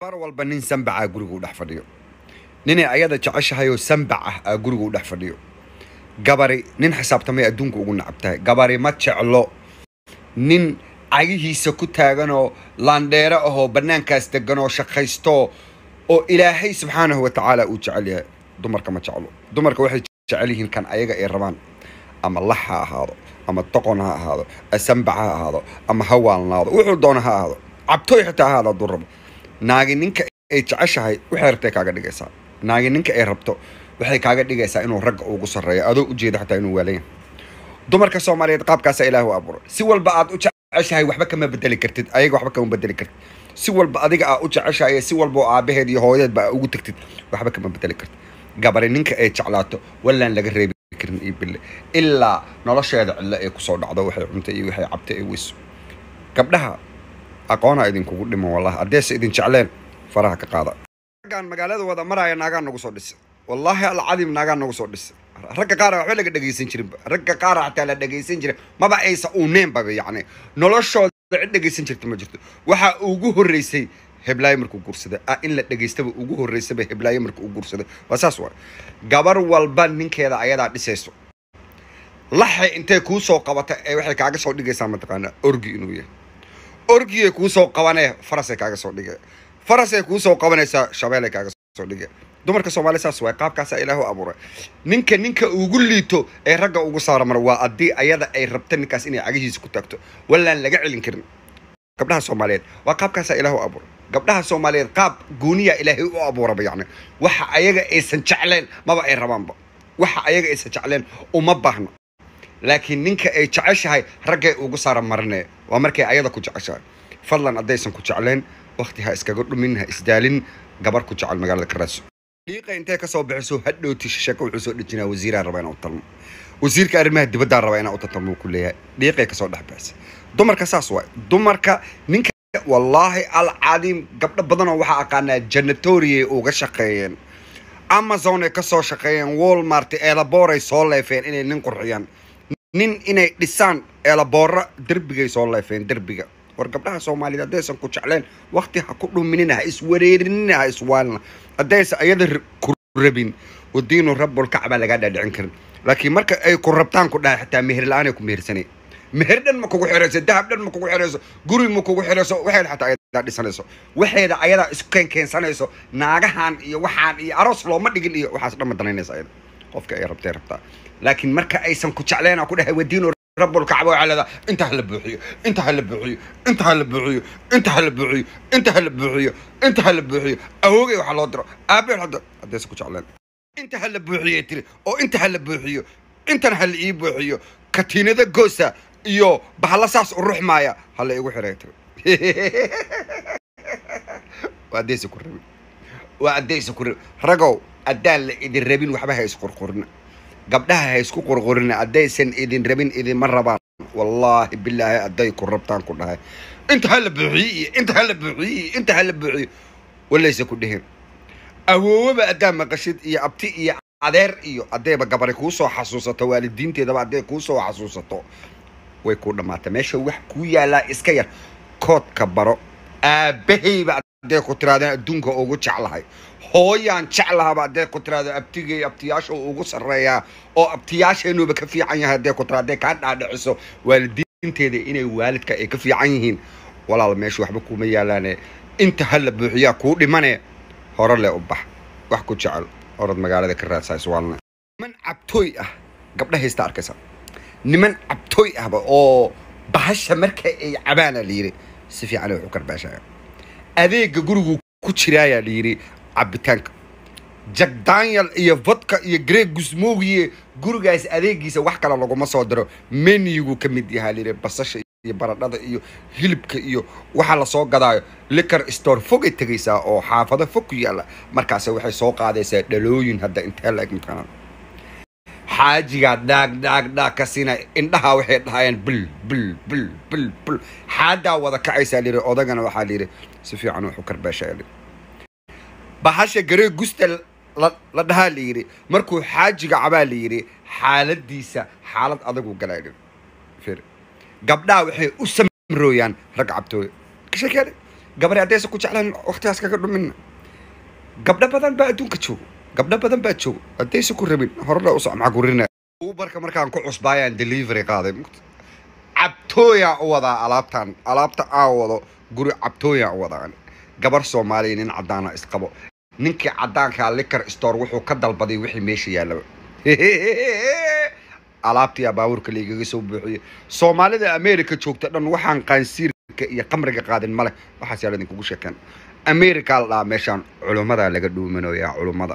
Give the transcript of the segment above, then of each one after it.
mar walba nin sambac ah guriga u dhex fadhiyo ninay ayada jeceshahay sambac ah aa guriga u dhex fadhiyo gabari nin xisaabtamay adduunka ugu nacabtahay gabari ma jeclo nin cagihiisa ku taaganoo laandheere ahoo bannaankaas deganoo shaqaysto oo ilaahay subxaanahu watacaala uu jecel yahay dumarka ma jeclo dumarka waxay jecel yihiin kan ayaga ay rabaan ama lax ha ahaado ama doqon ha ahaado asambac ha ahaado ama ha waalnaado wuxuu doono ha ahaado cabtoy xitaa ha ahaado hadduu rabo naagi ninka ay jeceshahay waxay rabtay kaaga dhigaysaa naagi ninka ay rabto waxay kaaga dhigaysaa inuu ragga ugu sarreeyo adoo ujeedo xataa inuu waalan yahay dumarka soomaaliyeed qaabkaasa ilaah u abuuray si walba aad u jeceshahay waxba kama bedeli kartid ayaga waxba kama bedeli kartid si walba adiga aa u jeceshahay si walba aabaheed iyo hooyadeedba aa ugu tagtid waxba kama bedeli kartid gabari ninka ay jeclaato wallaan laga reebi karin iyo bille ilaa nolosheeda cillo ay kusoo dhacdo waxay cunta iyo waxay cabta ee weyso gabdhaha aqoona idinkugu dhimo wallah addeese idin jecleen faraha ka qaada raggaan magaalada wada maraya naagaa nagu soo dhisa wallaahi alcadiim naagaa nagu soo dhisa ragga qaar waxba laga dhegaysan jirinba ragga qaara xataa la dhegaysan jirin maba aysa uuneenbaba yacni noloshooda cid dhegaysan jirta ma jirto waxaa ugu horreysay heblaayo markuu guursaday ah in la dhegaystaba ugu horreysaba heblaayo marka uu guursaday waa saas waay gabar walba ninkeeda ayadaa dhisayso laxay intay kuu soo qabata ee waxay kaaga soo dhigaysaa mataqaanaa orgi inuu yahay orgie kuusoo qabane farase kaaga soo dhige farase kuusoo qabanaysaa shabeele kaaga soo dhige dumarka soomaalida saas waay qaabkaasa u abuuray ninka ninka ugu liito ee ragga ugu saara mar waa haddii ayada ay rabta ninkaas inay cagihiisa ku taagto wallaan laga celin karin gabdhaha soomaaliyeed waa qaabkaasaa u abuuray gabdhaha soomaaliyeed qaab gooniya ilaahay u abuuraba yacni waxa ayaga aysan jecleen maba ay rabaanba waxa ayaga aysan jecleen uma baahno laakiin ninka ay jeceshahay raggay ugu saara marne waa markay ayada ku jeceshahay fadlan haddaysan ku jecleen wakhti ha iskaga dhumin ha isdaalin gabar ku jecel magaalada karaaso dhiiqa intay kasoo bixiso hadhowti sheeko wuxuu soo dhejinaa wasiiraa raba inaa u talmo wasiirka arrimaha dibaddaa raba inaa u tatalmo ku leeyahay dhiiqay kasoo dhex bixisay dumarka saas waay dumarka ninka wallaahi alcadiim gabdho badanoo waxaa aqaanaa janatoriyay uga shaqeeyeen amazon ay ka shaqeeyeen walmart eelaboor ay soo leefeen inay nin qurxiyaan nin inay dhisaan eelaboora derbigay soo leefeen derbiga war gabdhaha soomaaliyed haddaysan ku jecleen wakti ha ku dhuminina ha iswareerinina ha iswaalna haddaysan ayada ku rabin oo diinu rabulkac lagaa dhaadhicin karin laakiin marka ay ku rabtaan ku dhahay xataa meher la-aan ku mehersanay meher dhan ma kugu xirayso dahab dhan ma kugu xirayso guri ma kugu xirayso waxayna xataa ayadaa dhisanayso waxayda ayadaa isku keenkeensanayso naagahan iyo waxaan iyo aroos looma dhigin iyo waxaas dhan ma danaynaysa ayada qofka ay rabtay rabtaa laakiin marka aysan ku jecleen ku dhahay wadiino rabulkacbo calada inta hala buuxiyo inta hala buuxiyo inta hala buuxiyo inta hala buuxiyo inta hala buuxiyo inta hala buuxiyo awoogay waxaa loo diro aabeel hadda haddaysan ku jecleen inta hala buuxiyey tiri oo inta hala buuxiyo intan hala ii buuxiyo katiinada goosa iyo bahalla saas u ruxmaaya hala igu xiray tiri waa addaysa ku rabin waa addaysa ku rabin ragow addaan la idin rabin waxba ha isqurqurna gabdhaha haysku isku haddaysan idin rabin idinma rabaan wallaahi bilaahi hadday ku rabtaan ku dhahay inta hala buuxiye iyo inta hala buuxiye iyo inta hala buuxiye walayse ku dhihin awoowoba haddaa maqashid iyo abti iyo adeer iyo haddayba gabari kuusoo xasuusato waalidiinteedaba hadday kuusoo xasuusato way kuu dhammaata meesha wax kuu yaallaa iska yar koodka baro aabbahayba hadday ku tiraadaan adduunka ugu jeclahay hooyaan jeclahabaa haddee ku tiraada abtigay abtiyaasha uu ugu sarreeyaa oo abtiyaasheenuuba ka fiican yahay haddee ku tira hadday kaa dhaadhiciso waalidiinteeda inay waalidka ay ka fiican yihiin walaal meesha waxba kuma yaalaane inta hala buuxiyaa kuu dhimane hore leh u bax wax ku jecel orad magaalada ka raadsayswaalna niman cabtooy ah gabdha haysta arkaysa niman cabtooy ahba oo bahasha marka ay cabaana layidhi si fiican ay u karbaashaya adeega guriguu ku jiraayaa la yidhi cabitaanka jack daniel iyo vodka iyo greeg gusmoogiye gurigaas adeegiisa wax kale laguma soo diro menigu ka mid yahaa lire basasha iyo baradhada iyo hilibka iyo waxa lasoo gadaayo liker store fogay tegaysaa oo xaafado fog ku yaalla markaase waxay soo qaadaysaa dhalooyin hadda intee la-eg mataanaa xaajigaa dhaag dhaag dhaag ka siina indhaha waxay dhahayaan bil bil bil bil bil xaadaa wada kacaysaa liri odagana waxaa liyidhi si fiican wuxuu karbaashaali bahasha garee gusta la dhahaa la yidhi markuu xaajiga cabaa la yidhi xaaladiisa xaalad adagu galay gabdhaha waxay u samrooyaan rag cabtooy kasheekeen gabadha haddaysa ku jeclaan waqtigaas kaga dhumina gabdho badan baa adduunka joogo gabdho badan baa joogo haddaysa ku rabin horena usoc macguririna ubarka markaan ku cusbaayaan delivery qaaday cabtooyaa u wadaa alaabtaan alaabta aan wado guri cabtooyaa u wadaa gabar soomaaliya nin cadaana isqabo ninkii caddaankaa liker stor wuxuu ka dalbaday wixii meesha yaallaba alaabtiyaa baabuurka laigaga soo buuxiyey soomaalida america joogta dhan waxaan qaansiirka iyo kamriga qaadin maleh waxaas yaala idinkugu sheekeen america la dhahaa meeshaan culummadaa laga dhuumanoyaa culummada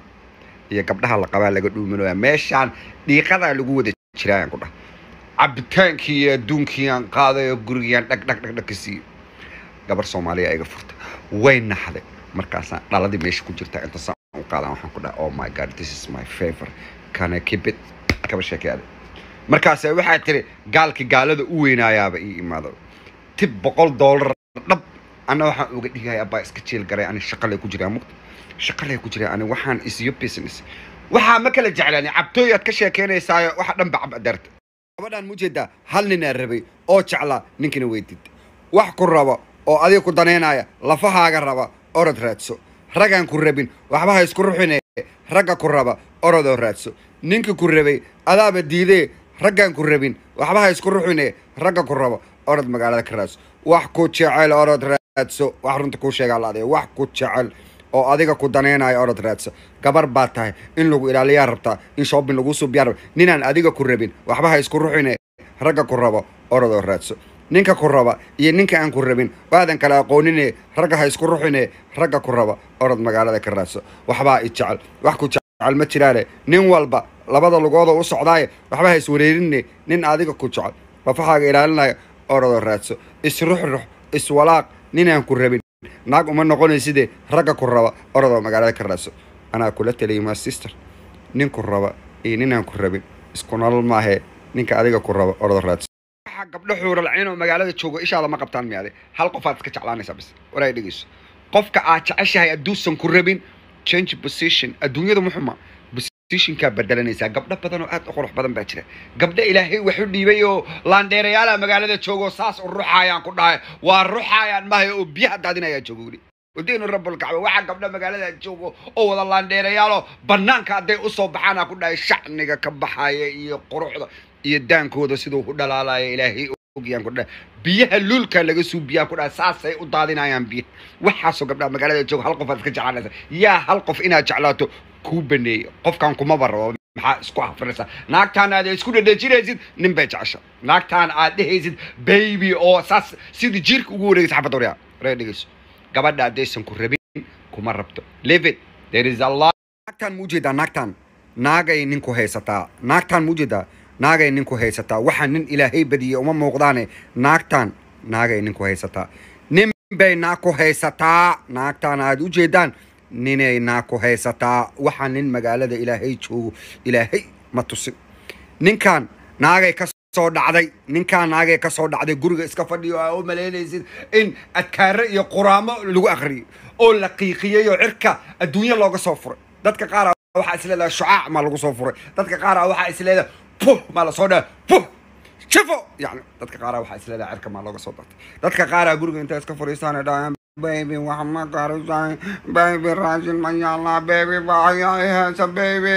iyo gabdhaha la qabaa laga dhuumanoyaa meeshaan dhiiqadaa lagu wada jiraa ayaan ku dhaha cabitaankii iyo adduunkii qaadayo gurigiyaan dhag dhag dhag dhag ka siiyo gabar soomaaliya iga furta way naxday markaasaa dhaladii meesha ku jirta inta u qaadan waxaan ku dhaha oh my god this is my favor kana kibit kaba sheekay adag eh, waxaa tiri gaalka gaalada u weynaayaaba ii imaado tib boqol doolar dhab anna waxaan uga dhigaya abbaa iska jeel garay ani shaqale ku jiraa muqta shaqale ku jiraa ani waxaan isiyo business waxaa ma kala jeclaani cabtooyaad ka sheekaynaysaayo waxa dhanba cab adarta gabadhaan mujeedaa hal ninaa rabay oo jeclaa ninkina weydid wax ku rabo oo adiga ku danaynaya lafahaaga raba orod raadso raggaan ku rabin waxba ha isku ruxine ragga ku raba orodoo raadso ninka ku rabay adaaba diidee raggaan ku rabin waxba ha isku ruxine ragga ku raba orod magaalada ka raadso wax ku jecel orod raadso wax runta kuu sheega alaadaya wax ku jecel oo adiga ku danaynaya orod raadso gabar baa tahay in lagu ilaaliyaa rabtaa in shoobin laguu suubyaa raba ninaan adiga ku rabin waxba ha isku ruxine ragga ku rabo orodoo raadso ninka ku raba iyo ninka aan ku rabin waadan kala aqoonine ragga ha isku ruxine ragga ku raba orod magaalada ka raadso waxbaa i jecel wax ku jecel ma jiraane nin walba labada lugooda u socdaaye waxba ha iswareerinine nin adiga ku jecel lafaxaaga ilaalinaya oradoo raadso isruxrux iswalaaq ninaan ku rabin naag uma noqonayside ragga ku raba oradoo magaalada ka raadso anaa kula taliyay ma sister nin ku raba iyo ninaan ku rabin isku nolol maahee ninka adiga ku raba oradoo raadso waxa gabdho xuuralcino magaalada joogo ishaada ma qabtaan miade hal qofaad iska jeclaanaysaa bis waraa dhegeyso qofka aad jeceshahay adduusan ku rabin change position adduunyada muxuma positionkaa bedelanaysaa gabdho badan oo aad u qurux badan baa jira gabdho ilaahay wax u dhiibay oo laandheerayaala magaalada joogo saas u ruxaayaan ku dhahay waa ruxaayaan mahay oo biyaha daadinayaa joogo weli wadeenu rabul kacba waxaa gabdha magaalada joogo oo wada laandheerayaalo banaanka hadday usoo baxaana ku dhahay shacniga ka baxaya iyo quruxda iyo daankooda siduu u dhalaalaya ilaahay ogyaan kudha biyaha luulka laga suu biyaha ku dhaha saasay u daadinayaan biyaha waxaasoo gabdhaha magaalada jooga hal qof aad iska jeclaanaysa yaa hal qof inaad jeclaato kuu baneeyo qofkan kumaba rabo maxaa isku afrinaysaa naagtaan aad isku dhadhajinaysid nin bay jecesha naagtaan aad dhehaysid baby oo saas sidii jiirka ugu wareegaysa xabad reer dhegeyso gabadha haddaysan ku rabin kuma rabto levid there is allah naagtaan muujeedaa naagtaan naagay ninku haysataa naagtaan muujeedaa naagay ninku haysataa waxaa nin ilaahay badiyey uma muuqdaane naagtaan naagay ninku haysataa nin bay naag ku haysataa naagtaan aad u jeedaan ninay naag ku haysataa waxaa nin magaalada ilaahay joogo ilaahay ma tusin ninkan naagay soo dhacday ninkaa naagee ka soo dhacday guriga iska fadhiyo aa u malaynaysid in adkaare iyo quraamo lagu akriyo oo la qiiqiyeyoo cirka adduunya looga soo furay dadka qaara waxaa is shucaac maa lagu soo furay dadka qaara waxaa is leedaha maa lasoo dhaa buh shifo yani dadka qaara waxaa is cirka maa looga soo dartay dadka qaara guriga intaa iska fadhiisaan dhaayaan baby wax ma karisaan baby raashin ma yaalaa baby baaya heesa baby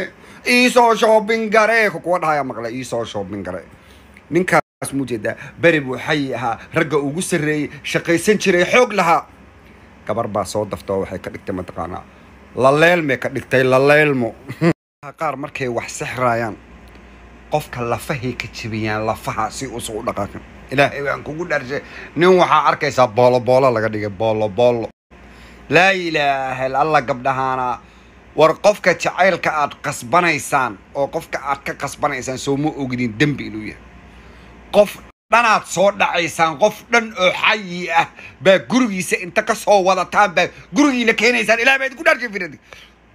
iisoo shopping garee kuwa dhahaya maqle iisoo shopping garee ninkaas muujeedaa beri buu xayi ahaa ragga ugu sarreeyey shaqaysan jiray xoog lahaa gabar baa soo dafta oo waxay ka dhigtay mataqaanaa laleelmay ka dhigtay laleelmo qaar markay wax sixraayaan qofka lafahay ka jibiyaan lafaha si uusan u dhaqaaqin ilaahay waan kugu dharshay nin waxaa arkaysaa booloboolo laga dhigay booloboolo laa ilaaha illa alla gabdhahaana war qofka jacaylka aad qasbanaysaan oo qofka aad ka qasbanaysaan soo ma ogdin dembi inuu yahay qof dhanaad soo dhacaysaan qof dhan oo xayi ah baa gurigiisa inta kasoo soo wadataan baa gurigiina keenaysaan ilaah baa idinku dhaarjefin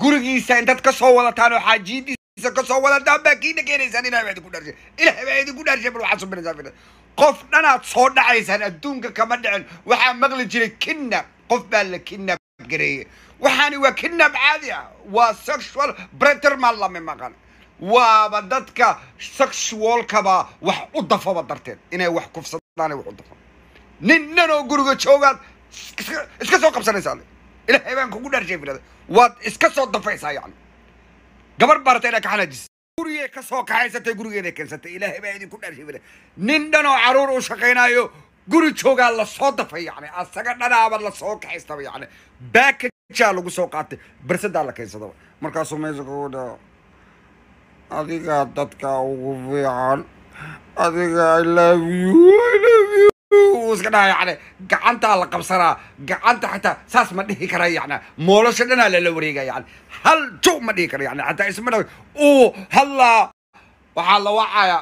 gurigiisa intaad kasoo wadataan oo xaajiyidiisa kasoo wadataan baa kiina keenaysaan ilaah baa idinku dhaarje ilaah baa idinku dhaarjefin waxaad subinaysaa finan qof dhanaad soo dhacaysaan adduunka kama dhicin waxaa maqli jiray kidnab qof baa la kidnab gareeyay waxaani waa kidnab caadi ah waa sexual breterman lama maqan waaba dadka sexualkaba wax u dafaba darteed inay wax kufsadaan wax u dafa ninanoo guriga joogaad iska soo qabsanaysaa ila baan kugu dhaarshee waad iska soo dafaysaa yani gabar baarata inaa kaxanaajis gurigee ka soo kaxaysatay gurigeena keensatay ilaahay baa idinku dhaarshee nin dhanoo caruur u shaqaynaayo guri joogaa lasoo dafay yani asaga dhanaaba lasoo kaxaystaba yani baakajaa lagu soo qaatay barsadaa la keensadaba markaasuu meesha kugu dhao adigaa dadka ugu fiican adiga i love you wuu iska dhaha yacni gacantaa la qabsanaa gacanta xataa saas ma dhihi kara yacni moolosha dhanaa lala wareega yacni hal jow ma dhihi kara yacni xataa isma dhag uu hallaa waxaa la wacayaa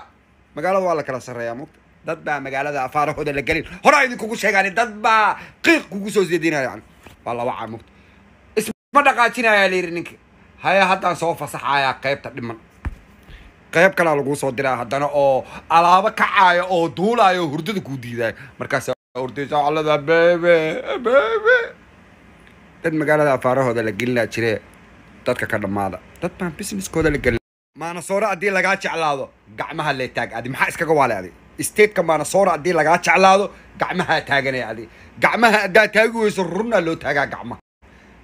magaalada waa la kala sarreeyaa mugta dad baa magaalada afaarahooda la gelin horaa idinkugu sheegaan dad baa qiiq kugu soo zeedinaya yacni waa la wacaa mugta isma dhaqaajinayaa la yidhi ninka haya haddaan soo fasaxayaa qaybta dhiman qayb kalea laguu soo diraa haddana oo alaabo kacaaya oo duulaayo oo hurdada kuu diidaay markaas hurdaysa bebe bebe dad magaalada afaarahooda la gelinaa jire dadka ka dhammaada dad baan businesskooda la gelin maanasoore haddii lagaa jeclaado gacmaha lee taag adi maxaa iskaga waalay adi stateka maanasoore haddii lagaa jeclaado gacmahaa taaganaya adi gacmaha haddaa taagi weyso runnaa loo taagaa gacmaha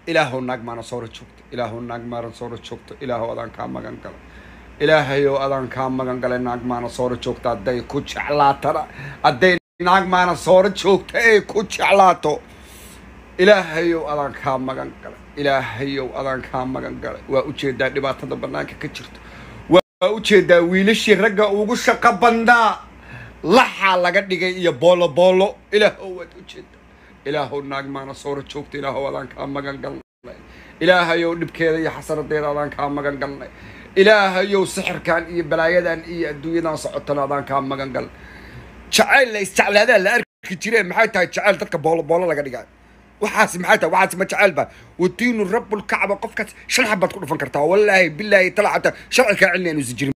ilaahow naag maanasoore joogto ilaahow naag maanasoore joogto ilaahow adaan kaa magan galo ilaahayow adaan kaa magan galay naag maana sooro joogta hadday ku jeclaatana hadday naag maana sooro joogta ay ku jeclaato ilaahayow adaan kaa magan galay ilaahayow adaan kaa magan galay waa ujeedaa dhibaatada bannaanka ka jirto waa ujeedaa wiilashii ragga ugu shaqo bandaa laxaa laga dhigay iyo boolo boolo ilaahow waad ujeedaa ilaahow naag maana sooro joogta ilaahow adaan kaa magan galnay ilaahayow dhibkeeda iyo xasanadeeda adaan kaa magan galnay ilaahayow sixirkan iyo balaayadan iyo adduunyadan socotana adaan kaa magan gal jacayl la isjeclaadaa la arki jiree maxay tahay jacayl dadka booloboolo laga dhigaa waxaas maxay tahay waxaas ma jacayl baa wadiinu rabulkacba qofkaas shan xabaad ku dhufan kartaa wallaahi bilaahi tala sharci kaa cilmi aanu